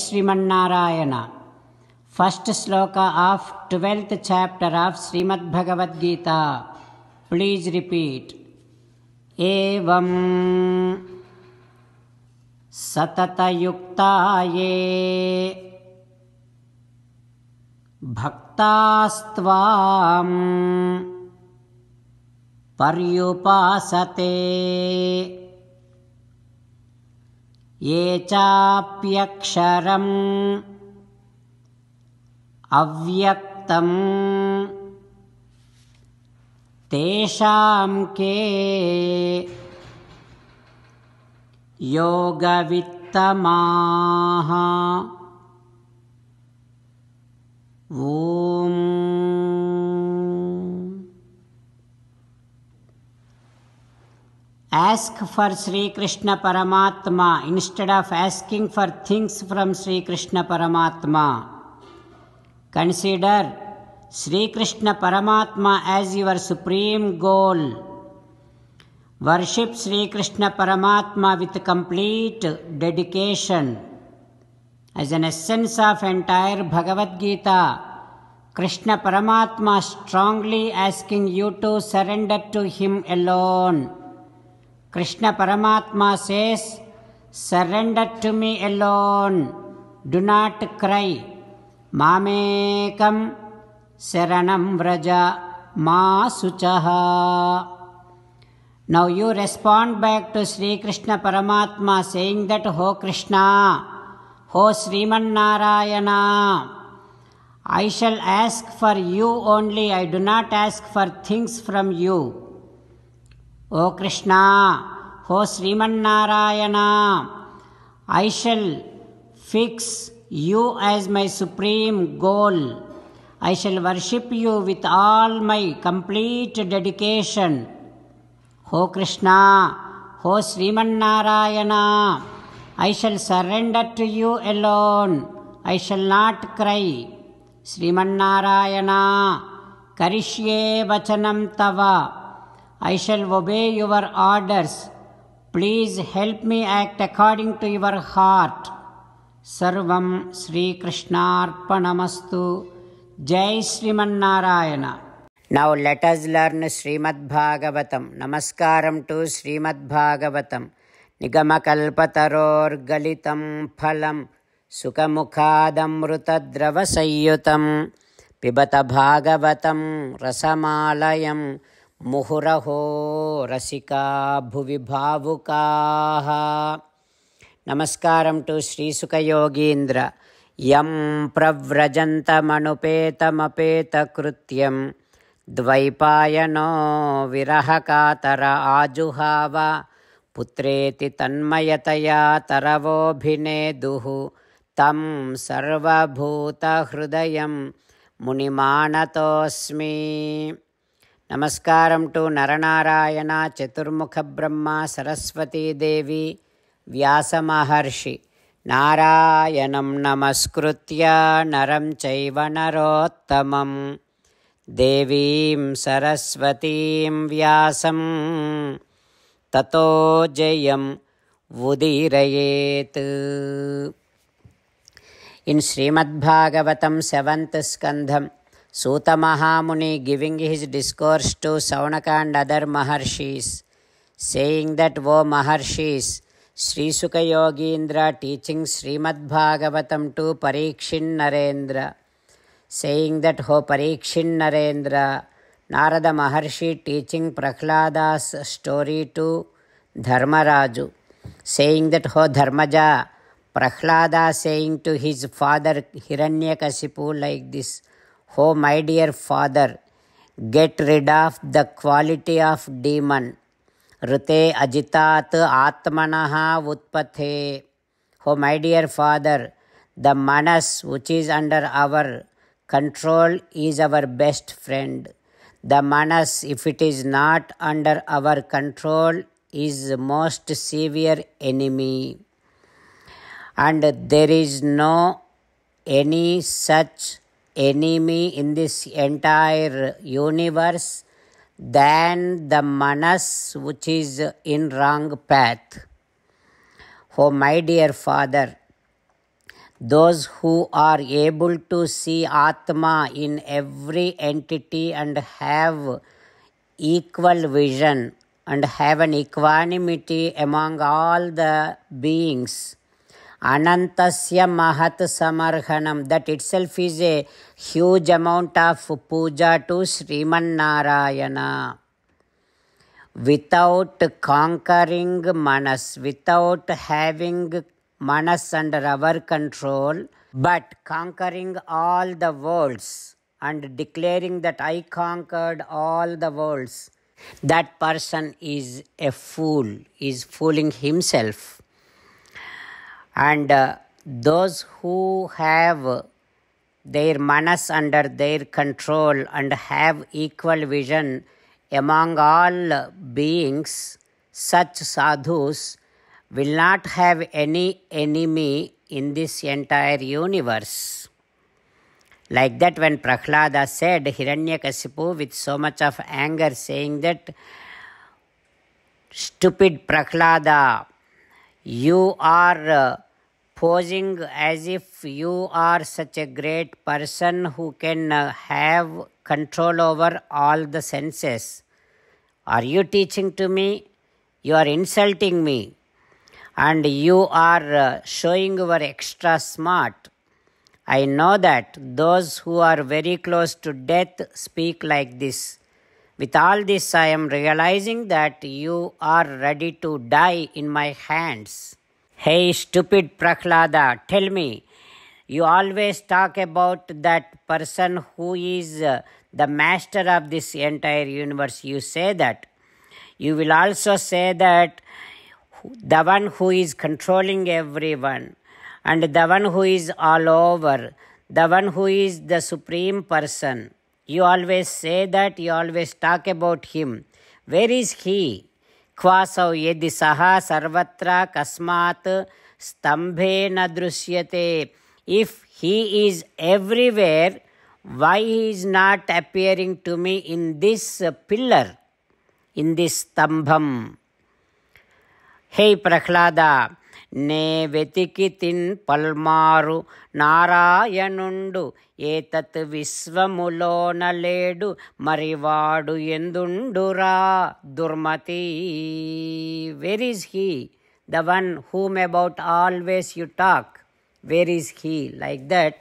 Sriman Narayana first श्लोक of twelfth chapter of Shrimad Bhagavad Gita please repeat एवं ये भक्तास्त्वां पर्युपासते ये चाप्यक्षरम् अव्यक्तम् तेषां के योगवित्तमाः ॐ Ask for Sri Krishna Paramatma instead of asking for things from Sri Krishna Paramatma. Consider Sri Krishna Paramatma as your supreme goal. Worship Sri Krishna Paramatma with complete dedication. As an essence of entire Bhagavad Gita, Krishna Paramatma strongly asking you to surrender to Him alone. Krishna Paramatma says, Surrender to me alone, do not cry. Mamekam Saranam Vraja Masuchaha. Now you respond back to Sri Krishna Paramatma saying that, Ho Krishna, Ho Sriman Narayana. I shall ask for you only, I do not ask for things from you. O Krishna O Srimannarayana I shall fix you as my supreme goal I shall worship you with all my complete dedication O Krishna O Srimannarayana I shall surrender to you alone I shall not cry Srimannarayana ಕರಿಷ್ಯೇ ವಚನಂ ತವ I shall obey your orders. Please help me act according to your heart. Sarvam Sri Krishna Arpanamastu Jai Srimannarayana. Now let us learn Srimad Bhagavatam. Namaskaram to Sri Srimad Bhagavatam. kalpataror Galitam Phalam Sukamukhadam Rutadravasayutam Pibata Bhagavatam Rasamalayam मुहुरहो रसिका भुवि भावुकाः नमस्कारं to श्रीसुखयोगीन्द्र यं प्रव्रजन्तमनुपेतमपेतकृत्यं द्वैपायनो विरहकातर आजुहाव पुत्रेति तन्मयतया तरवोऽभिनेदुः तं सर्वभूतहृदयं मुनिमानतोऽस्मि నమస్కారం to Nara Narayana చతుర్ముఖ బ్రహ్మ సరస్వతీదేవి వ్యాసమహర్షి నారాయణం నమస్కృత్య నరం చైవ నరోత్తమం దేవీం సరస్వతీం వ్యాసం తతో జయం ఉదీరయేత్ in Srimad Bhagavatam seventh స్కంధం Suta Mahamuni giving his discourse to Savanaka and other Maharshis, saying that, O Maharshis, Sri Sukayogindra teaching Srimad Bhagavatam to Parikshin Narendra, saying that, Ho Parikshin Narendra, Narada Maharshi teaching Prakhlada's story to Dharmaraju, saying that, Ho Dharmaja, Prakhlada saying to his father Hiranyakasipu like this, Oh, my dear father, get rid of the quality of demon. Rute ajitat atmanaha utpathe. Oh, my dear father, the manas which is under our control is our best friend. The manas, if it is not under our control, is most severe enemy. And there is no any such enemy in this entire universe than the manas which is in wrong path. Oh, my dear Father, those who are able to see Atma in every entity and have equal vision and have an equanimity among all the beings Anantasya Mahat Samarhanam. That itself is a huge amount of puja to Sriman Narayana. Without conquering manas, without having manas under our control, but conquering all the worlds and declaring that I conquered all the worlds, that person is a fool, is fooling himself. And uh, those who have their manas under their control and have equal vision among all beings, such sadhus will not have any enemy in this entire universe. Like that, when Prahlada said, Hiranyakasipu, with so much of anger, saying that, Stupid Prahlada, you are uh, posing as if you are such a great person who can uh, have control over all the senses. Are you teaching to me? You are insulting me. And you are uh, showing you are extra smart. I know that those who are very close to death speak like this. With all this, I am realizing that you are ready to die in my hands. Hey, stupid Prahlada, tell me, you always talk about that person who is uh, the master of this entire universe. You say that. You will also say that the one who is controlling everyone and the one who is all over, the one who is the supreme person. You always say that, you always talk about him. Where is he? yedi saha sarvatra kasmat stambhe nadrusyate. If he is everywhere, why he is not appearing to me in this pillar, in this stambham? Hey Prakhlada, నే వెతికి తిన్ పల్మారు నారాయణుండు ఏతత్ విశ్వములోనలేడు మరివాడు ఎందుండురా దుర్మతి where is he the one whom about always you talk where is he like that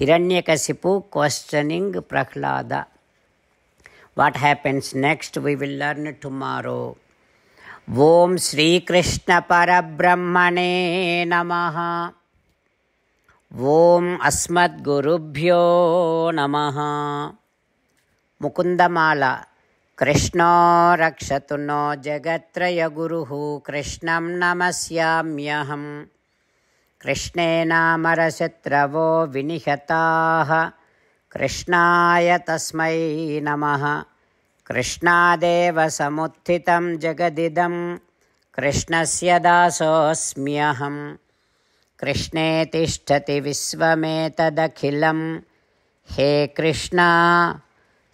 Hiranyakashipu questioning Prahlada what happens next we will learn tomorrow ॐ श्रीकृष्णपरब्रह्मणे नमः ॐ अस्मद्गुरुभ्यो नमः मुकुन्दमाला कृष्णो रक्षतु नो जगत्त्रय गुरुः कृष्णं नमस्याम्यहं कृष्णेनामरशत्रवो विनिहताः कृष्णाय तस्मै नमः कृष्णादेव समुत्थितं जगदिदं कृष्णस्य दासोऽस्म्यहं कृष्णे तिष्ठति विश्वमेतदखिलं हे कृष्ण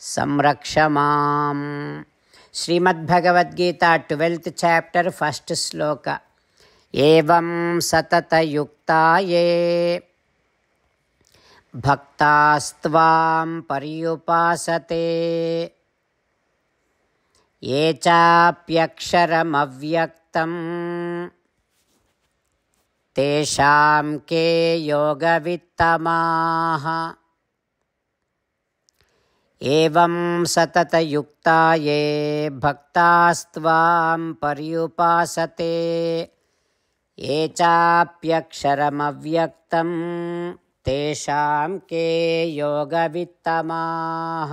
संरक्ष माम् श्रीमद्भगवद्गीता ट्वेल्त् चाप्टर् फस्ट् श्लोक एवं सततयुक्ता ये भक्तास्त्वां पर्युपासते ये चाप्यक्षरमव्यक्तं तेषां के योगवित्तमाः एवं सततयुक्ता ये भक्तास्त्वां पर्युपासते ये चाप्यक्षरमव्यक्तं तेषां के योगवित्तमाः